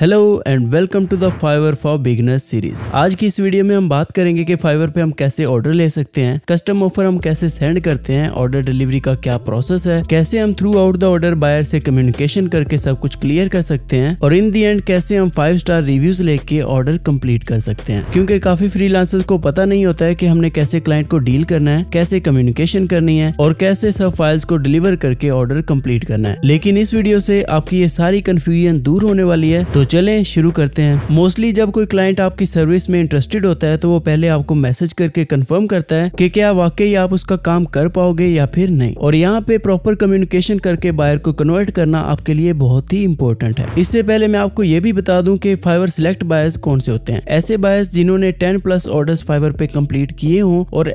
hello and welcome to the Fiverr for beginners series आज की इस वीडियो में हम बात करेंगे कि फाइवर पे हम कैसे ऑर्डर ले सकते हैं कस्टम ऑफर हम कैसे सेंड करते हैं ऑर्डर डिलीवरी का क्या प्रोसेस है कैसे हम throughout the order buyer से कम्युनिकेशन करके सब कुछ क्लियर कर सकते हैं और इन दी एंड कैसे हम फाइव स्टार रिव्यूज लेके ऑर्डर कम्प्लीट कर सकते हैं क्यूँकी काफी फ्री को पता नहीं होता है की हमने कैसे क्लाइंट को डील करना है कैसे कम्युनिकेशन करनी है और कैसे सब फाइल्स को डिलीवर करके ऑर्डर कम्प्लीट करना है लेकिन इस वीडियो से आपकी ये सारी कन्फ्यूजन दूर होने वाली है तो चले शुरू करते हैं मोस्टली जब कोई क्लाइंट आपकी सर्विस में इंटरेस्टेड होता है तो वो पहले आपको मैसेज करके कंफर्म करता है कि क्या वाकई आप उसका काम कर पाओगे या फिर नहीं और यहाँ पे प्रॉपर कम्युनिकेशन करके बायर को कन्वर्ट करना आपके लिए बहुत ही इंपॉर्टेंट है इससे पहले मैं आपको ये भी बता दूं कि फाइवर सिलेक्ट बायर्स कौन से होते हैं ऐसे बायर्स जिन्होंने टेन प्लस ऑर्डर फाइवर पे कम्प्लीट किए हों और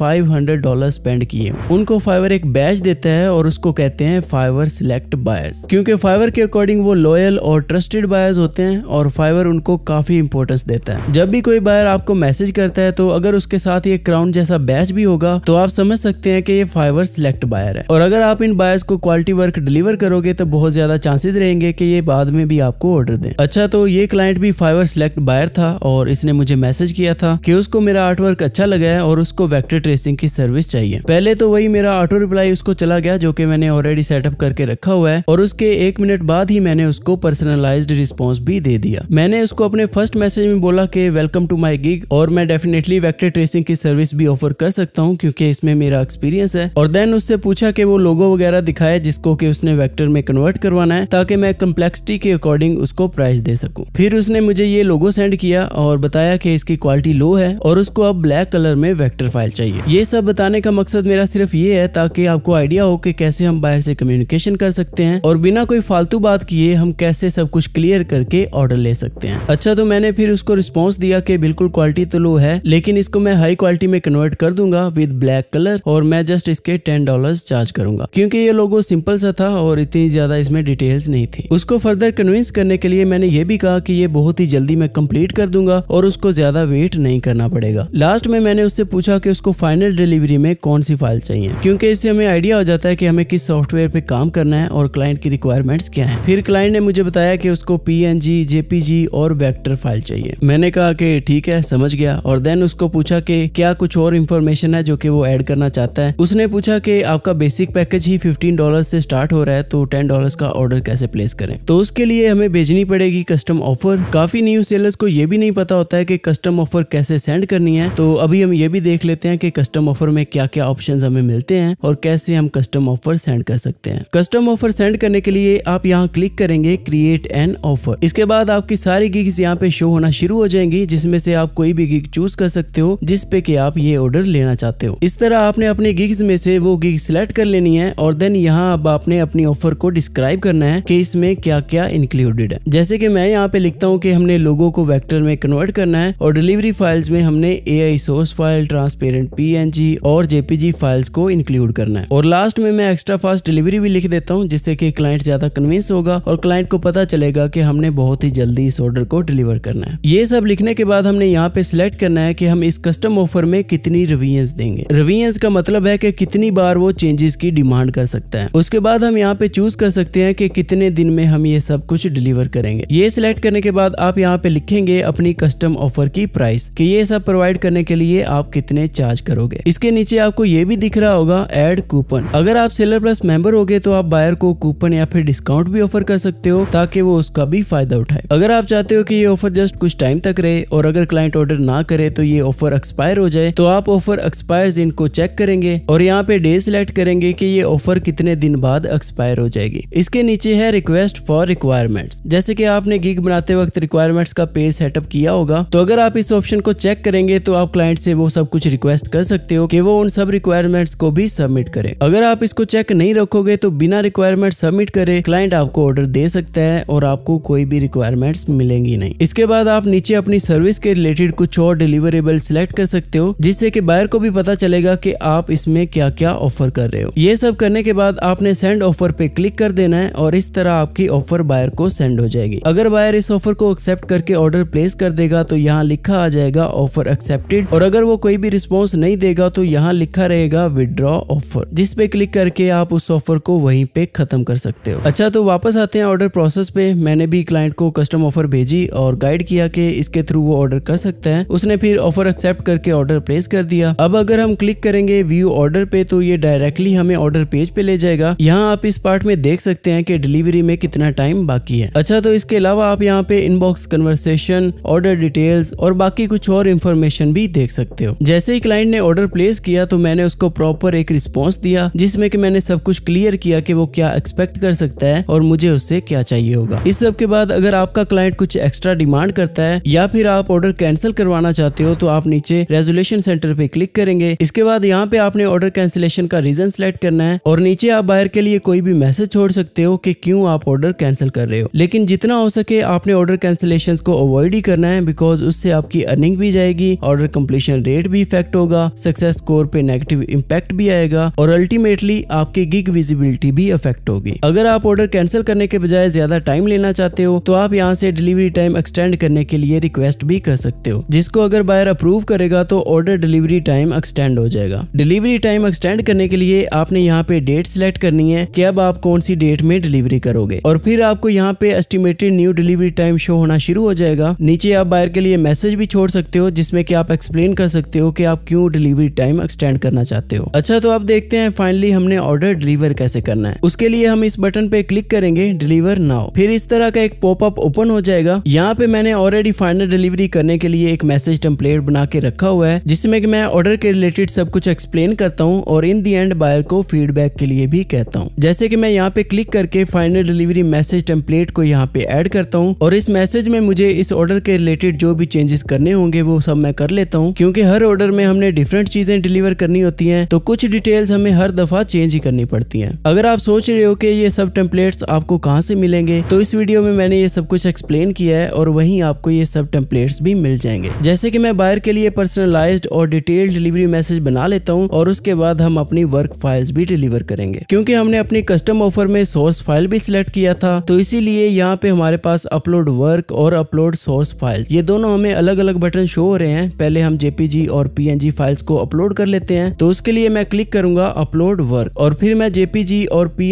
फाइव हंड्रेड डॉलर स्पेंड किए हों उनको फाइवर एक बैच देता है और उसको कहते हैं फाइवर सिलेक्ट बायर्स क्योंकि फाइवर के अकॉर्डिंग वो लॉयल और ट्रस्टेड बायर्स होते हैं और फाइवर उनको काफ़ी इंपॉर्टेंस देता है जब भी कोई बायर आपको मैसेज करता है तो अगर उसके साथ ये क्राउन जैसा बैच भी होगा तो आप समझ सकते हैं कि ये फाइवर सिलेक्ट बायर है और अगर आप इन बायर्स को क्वालिटी वर्क डिलीवर करोगे तो बहुत ज़्यादा चांसेस रहेंगे कि ये बाद में भी आपको ऑर्डर दें अच्छा तो ये क्लाइंट भी फाइवर सिलेक्ट बायर था और इसने मुझे मैसेज किया था कि उसको मेरा आर्ट वर्क अच्छा लगा है और उसको वेक्टर ट्रेसिंग की सर्विस चाहिए पहले तो वही मेरा ऑटो रिप्लाई उसको चला गया जो कि मैंने ऑलरेडी सेटअप करके रखा हुआ है और उसके एक मिनट बाद ही मैंने उसको पर्सनलाइज्ड रिस्पॉन्स भी दे दिया मैंने उसको अपने फर्स्ट मैसेज में बोला कि वेलकम टू माई गिग और मैं डेफिनेटली वेक्टर ट्रेसिंग की सर्विस भी ऑफर कर सकता हूँ क्योंकि इसमें मेरा एक्सपीरियंस है और देन उससे पूछा कि वो लोगो वगैरह दिखाए जिसको कि उसने वेक्टर में कन्वर्ट करवाना है ताकि मैं कम्प्लेक्सिटी के अकॉर्डिंग उसको प्राइस दे सकूँ फिर उसने मुझे ये लोगो सेंड किया और बताया कि इसकी क्वालिटी लो है और उसको अब ब्लैक कलर में वेक्टर फाइल चाहिए ये सब बताने का मकसद मेरा सिर्फ ये है ताकि आपको आइडिया हो कि कैसे हम बाहर से कम्युनिकेशन कर सकते हैं और बिना कोई फालतू बात किए हम कैसे सब कुछ क्लियर क्लियर करके ऑर्डर ले सकते हैं अच्छा तो मैंने फिर उसको रिस्पॉन्स दिया कि बिल्कुल क्वालिटी तो लो है लेकिन इसको मैं हाई क्वालिटी में कन्वर्ट कर दूंगा विद ब्लैक कलर और मैं जस्ट इसके टेन डॉलर चार्ज करूंगा क्यूँकी ये लोगो सिंपल सा था और इतनी ज्यादा इसमें डिटेल्स नहीं थी उसको फर्दर कन्विंस करने के लिए मैंने ये भी कहा कि ये बहुत ही जल्दी मैं कंप्लीट कर दूंगा और उसको ज्यादा वेट नहीं करना पड़ेगा लास्ट में मैंने उससे पूछा कि उसको फाइनल डिलीवरी में कौन सी फाइल चाहिए क्योंकि इससे हमें आइडिया हो जाता है कि हमें किस सॉफ्टवेयर पे काम करना है और क्लाइंट की रिक्वायरमेंट्स क्या है फिर क्लाइंट ने मुझे बताया कि उसको पीएनजी जेपीजी और वेक्टर फाइल चाहिए मैंने कहा कि ठीक है समझ गया और देन उसको पूछा कि क्या कुछ और इन्फॉर्मेशन है जो कि वो ऐड करना चाहता है उसने पूछा कि आपका बेसिक पैकेज ही फिफ्टीन डॉलर से स्टार्ट हो रहा है तो टेन डॉलर का ऑर्डर कैसे प्लेस करें तो उसके लिए हमें भेजनी पड़ेगी कस्टम ऑफर काफी न्यू सेलर्स को ये भी नहीं पता होता है कि कस्टम ऑफर कैसे सेंड करनी है तो अभी हम ये भी देख लेते हैं कि कस्टम ऑफर में क्या क्या ऑप्शन हमें मिलते हैं और कैसे हम कस्टम ऑफर सेंड कर सकते हैं कस्टम ऑफर सेंड करने के लिए आप यहाँ क्लिक करेंगे क्रिएट एन ऑफर इसके बाद आपकी सारी गिग्स यहाँ पे शो होना शुरू हो जाएंगी जिसमें से आप कोई भी गिग चूज कर सकते हो जिसपे की आप ये ऑर्डर लेना चाहते हो इस तरह आपने अपने गिग्स में से वो गिग सिलेक्ट कर लेनी है और देन यहाँ अब आपने अपनी ऑफर को डिस्क्राइब करना है की इसमें क्या क्या इंक्लूडेड है जैसे की मैं यहाँ पे लिखता हूँ की हमने लोगो को वैक्टर में कन्वर्ट करना है और डिलीवरी फाइल्स में हमने a source file transparent P और जेपीजी फाइल्स को इंक्लूड करना है और लास्ट में मैं एक्स्ट्रा फास्ट डिलीवरी भी लिख देता हूँ जिससे की क्लाइंट ज्यादा कन्विंस होगा और क्लाइंट को पता चलेगा कि करके हमने बहुत ही जल्दी इस ऑर्डर को डिलीवर करना है ये सब लिखने के बाद हमने यहाँ पे सिलेक्ट करना है कि हम इस कस्टम ऑफर में कितनी रिवियंस देंगे रिवियंस का मतलब है कि कितनी बार वो चेंजेस की डिमांड कर सकता है उसके बाद हम यहाँ पे चूज कर सकते हैं कि कितने दिन में हम ये सब कुछ डिलीवर करेंगे ये सिलेक्ट करने के बाद आप यहाँ पे लिखेंगे अपनी कस्टम ऑफर की प्राइस कि ये सब प्रोवाइड करने के लिए आप कितने चार्ज करोगे इसके नीचे आपको ये भी दिख रहा होगा एड कूपन अगर आप सेलर प्लस मेंबर हो गए तो आप बायर को कूपन या फिर डिस्काउंट भी ऑफर कर सकते हो ताकि वो उसका उसका भी फायदा उठाए अगर आप चाहते हो कि ये ऑफर जस्ट कुछ टाइम तक रहे और अगर क्लाइंट ऑर्डर ना करे तो ये ऑफर एक्सपायर हो जाए तो आप ऑफर एक्सपायर इनको चेक करेंगे और यहाँ पे डे सिलेक्ट करेंगे की ये ऑफर कितने दिन बाद एक्सपायर हो जाएगी इसके नीचे है रिक्वेस्ट फॉर रिक्वायरमेंट जैसे की आपने गिग बनाते वक्त रिक्वायरमेंट्स का पेज सेटअप किया होगा तो अगर आप इस ऑप्शन को चेक करेंगे तो आप क्लाइंट से वो सब कुछ रिक्वेस्ट कर सकते हो कि वो उन सब रिक्वायरमेंट्स को भी सबमिट करे अगर आप इसको चेक नहीं रखोगे तो बिना रिक्वायरमेंट सबमिट करे क्लाइंट आपको ऑर्डर दे सकता है और आपको आपको कोई भी रिक्वायरमेंट्स मिलेंगी नहीं इसके बाद आप नीचे अपनी सर्विस के रिलेटेड कुछ और डिलीवरेबल सिलेक्ट कर सकते हो जिससे कि बायर को भी पता चलेगा कि आप इसमें क्या क्या ऑफर कर रहे हो ये सब करने के बाद आपने सेंड ऑफर पे क्लिक कर देना है और इस तरह आपकी ऑफर बायर को सेंड हो जाएगी अगर बायर इस ऑफर को एक्सेप्ट करके ऑर्डर प्लेस कर देगा तो यहाँ लिखा आ जाएगा ऑफर एक्सेप्टेड और अगर वो कोई भी रिस्पॉन्स नहीं देगा तो यहाँ लिखा रहेगा विदड्रॉ ऑफर जिस पे क्लिक करके आप उस ऑफर को वहीं पे खत्म कर सकते हो अच्छा तो वापस आते हैं ऑर्डर प्रोसेस पे मैंने मैंने भी क्लाइंट को कस्टम ऑफर भेजी और गाइड किया कि इसके थ्रू वो ऑर्डर कर सकता है उसने फिर ऑफर एक्सेप्ट करके ऑर्डर प्लेस कर दिया अब अगर हम क्लिक करेंगे व्यू ऑर्डर पे तो ये डायरेक्टली हमें ऑर्डर पेज पे ले जाएगा यहाँ आप इस पार्ट में देख सकते हैं कि डिलीवरी में कितना टाइम बाकी है अच्छा तो इसके अलावा आप यहाँ पे इनबॉक्स कन्वर्सेशन ऑर्डर डिटेल्स और बाकी कुछ और इन्फॉर्मेशन भी देख सकते हो जैसे ही क्लाइंट ने ऑर्डर प्लेस किया तो मैंने उसको प्रॉपर एक रिस्पॉन्स दिया जिसमे की मैंने सब कुछ क्लियर किया कि वो क्या एक्सपेक्ट कर सकता है और मुझे उससे क्या चाहिए होगा इस सब के बाद अगर आपका क्लाइंट कुछ एक्स्ट्रा डिमांड करता है या फिर आप ऑर्डर कैंसिल करवाना चाहते हो तो आप नीचे रेजोल्यूशन सेंटर पे क्लिक करेंगे इसके बाद यहाँ पे आपने ऑर्डर कैंसिलेशन का रीजन सिलेक्ट करना है और नीचे आप बायर के लिए कोई भी मैसेज छोड़ सकते हो कि क्यों आप ऑर्डर कैंसिल कर रहे हो लेकिन जितना हो सके आपने ऑर्डर कैंसिलेशन को अवॉइड ही करना है बिकॉज उससे आपकी अर्निंग भी जाएगी ऑर्डर कम्प्लीशन रेट भी इफेक्ट होगा सक्सेस स्कोर पे नेगेटिव इम्पैक्ट भी आएगा और अल्टीमेटली आपकी गिग विजिबिलिटी भी अफेक्ट होगी अगर आप ऑर्डर कैंसिल करने के बजाय ज्यादा टाइम लेना चाहते हो तो आप यहाँ से डिलीवरी टाइम एक्सटेंड करने के लिए रिक्वेस्ट भी कर सकते हो जिसको अगर बायर अप्रूव करेगा तो ऑर्डर डिलीवरी टाइम एक्सटेंड हो जाएगा डिलीवरी टाइम एक्सटेंड करने के लिए आपने यहाँ पे डेट सिलेक्ट करनी है की अब आप कौन सी डेट में डिलीवरी करोगे और फिर आपको यहाँ पे estimated new delivery time show होना शुरू हो जाएगा नीचे आप बायर के लिए मैसेज भी छोड़ सकते हो जिसमें कि आप एक्सप्लेन कर सकते हो कि आप क्यों डिलीवरी टाइम एक्सटेंड करना चाहते हो अच्छा तो आप देखते हैं फाइनली हमने ऑर्डर डिलीवर कैसे करना है उसके लिए हम इस बटन पे क्लिक करेंगे डिलीवर नाउ फिर इस तरह तरह का एक पॉपअप ओपन हो जाएगा यहाँ पे मैंने ऑलरेडी फाइनल डिलीवरी करने के लिए एक मैसेज टेम्पलेट बना के रखा हुआ है जिसमें मैं ऑर्डर के रिलेटेड सब कुछ एक्सप्लेन करता हूँ और इन दी एंड बायर को फीडबैक के लिए भी कहता हूँ जैसे की मैं यहाँ पे क्लिक करके फाइनल डिलीवरी मैसेज टेम्पलेट को यहाँ पे एड करता हूँ और इस मैसेज में मुझे इस ऑर्डर के रिलेटेड जो भी चेंजेस करने होंगे वो सब मैं कर लेता हूँ क्योंकि हर ऑर्डर में हमने डिफरेंट चीजें डिलीवर करनी होती हैं तो कुछ डिटेल्स हमें हर दफा चेंज ही करनी पड़ती हैं अगर आप सोच रहे हो कि ये सब टेम्पलेट्स आपको कहाँ से मिलेंगे तो इस वीडियो वीडियो में मैंने ये सब कुछ एक्सप्लेन किया है और वहीं आपको ये सब टेम्पलेट्स भी मिल जाएंगे जैसे कि मैं बायर के लिए पर्सनलाइज्ड और डिटेल्ड डिलीवरी मैसेज बना लेता हूँ और उसके बाद हम अपनी वर्क फाइल्स भी डिलीवर करेंगे क्योंकि हमने अपनी कस्टम ऑफर में सोर्स फाइल भी सिलेक्ट किया था तो इसीलिए यहाँ पे हमारे पास अपलोड वर्क और अपलोड सोर्स फाइल ये दोनों हमें अलग अलग बटन शो हो रहे हैं पहले हम जेपीजी और पी फाइल्स को अपलोड कर लेते हैं तो उसके लिए मैं क्लिक करूंगा अपलोड वर्क और फिर मैं जेपीजी और पी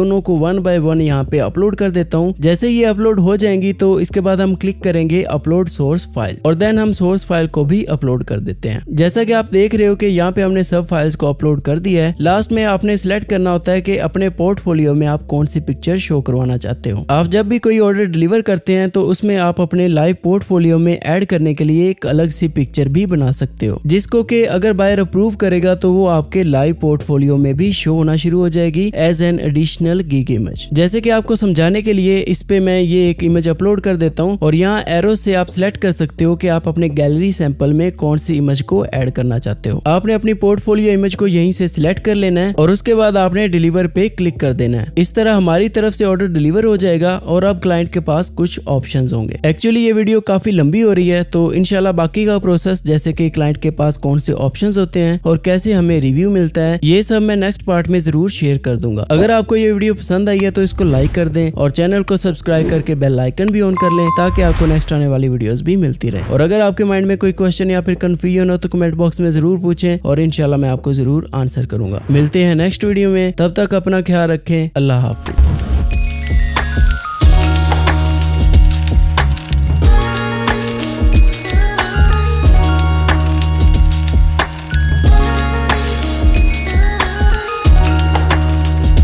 दोनों को वन बाय वन यहाँ पे अपलोड कर देता हूँ जैसे जैसे ये अपलोड हो जाएंगी तो इसके बाद हम क्लिक करेंगे अपलोड सोर्स फाइल और देन हम सोर्स फाइल को भी अपलोड कर देते हैं जैसा कि आप देख रहे हो कि यहाँ पे हमने सब फाइल्स को अपलोड कर दिया है लास्ट में आपने सिलेक्ट करना होता है कि अपने पोर्टफोलियो में आप कौन सी पिक्चर शो करवाना चाहते हो आप जब भी कोई ऑर्डर डिलीवर करते हैं तो उसमें आप अपने लाइव पोर्टफोलियो में एड करने के लिए एक अलग सी पिक्चर भी बना सकते हो जिसको के अगर बायर अप्रूव करेगा तो वो आपके लाइव पोर्टफोलियो में भी शो होना शुरू हो जाएगी as an additional gig image जैसे की आपको समझाने के लिए इस इस पे मैं ये एक इमेज अपलोड कर देता हूँ और यहाँ एरो से आप सिलेक्ट कर सकते हो कि आप अपने गैलरी सैंपल में कौन सी इमेज को एड करना चाहते हो आपने अपनी पोर्टफोलियो इमेज को यहीं से सिलेक्ट कर लेना है और उसके बाद आपने डिलीवर पे क्लिक कर देना है इस तरह हमारी तरफ से ऑर्डर डिलीवर हो जाएगा और अब क्लाइंट के पास कुछ ऑप्शन होंगे एक्चुअली ये वीडियो काफी लंबी हो रही है तो इनशाला बाकी का प्रोसेस जैसे की क्लाइंट के पास कौन से ऑप्शन होते हैं और कैसे हमें रिव्यू मिलता है ये सब मैं नेक्स्ट पार्ट में जरूर शेयर कर दूंगा अगर आपको ये वीडियो पसंद आई है तो इसको लाइक कर दें और चैनल को सब्सक्राइब करके बेल आइकन भी ऑन कर लें ताकि आपको नेक्स्ट आने वाली वीडियोस भी मिलती रहे और अगर आपके माइंड में कोई क्वेश्चन या फिर कंफ्यूजन हो तो कमेंट बॉक्स में जरूर पूछें और इनशाला मैं आपको जरूर आंसर करूंगा मिलते हैं नेक्स्ट वीडियो में तब तक अपना ख्याल रखें अल्लाह हाफिज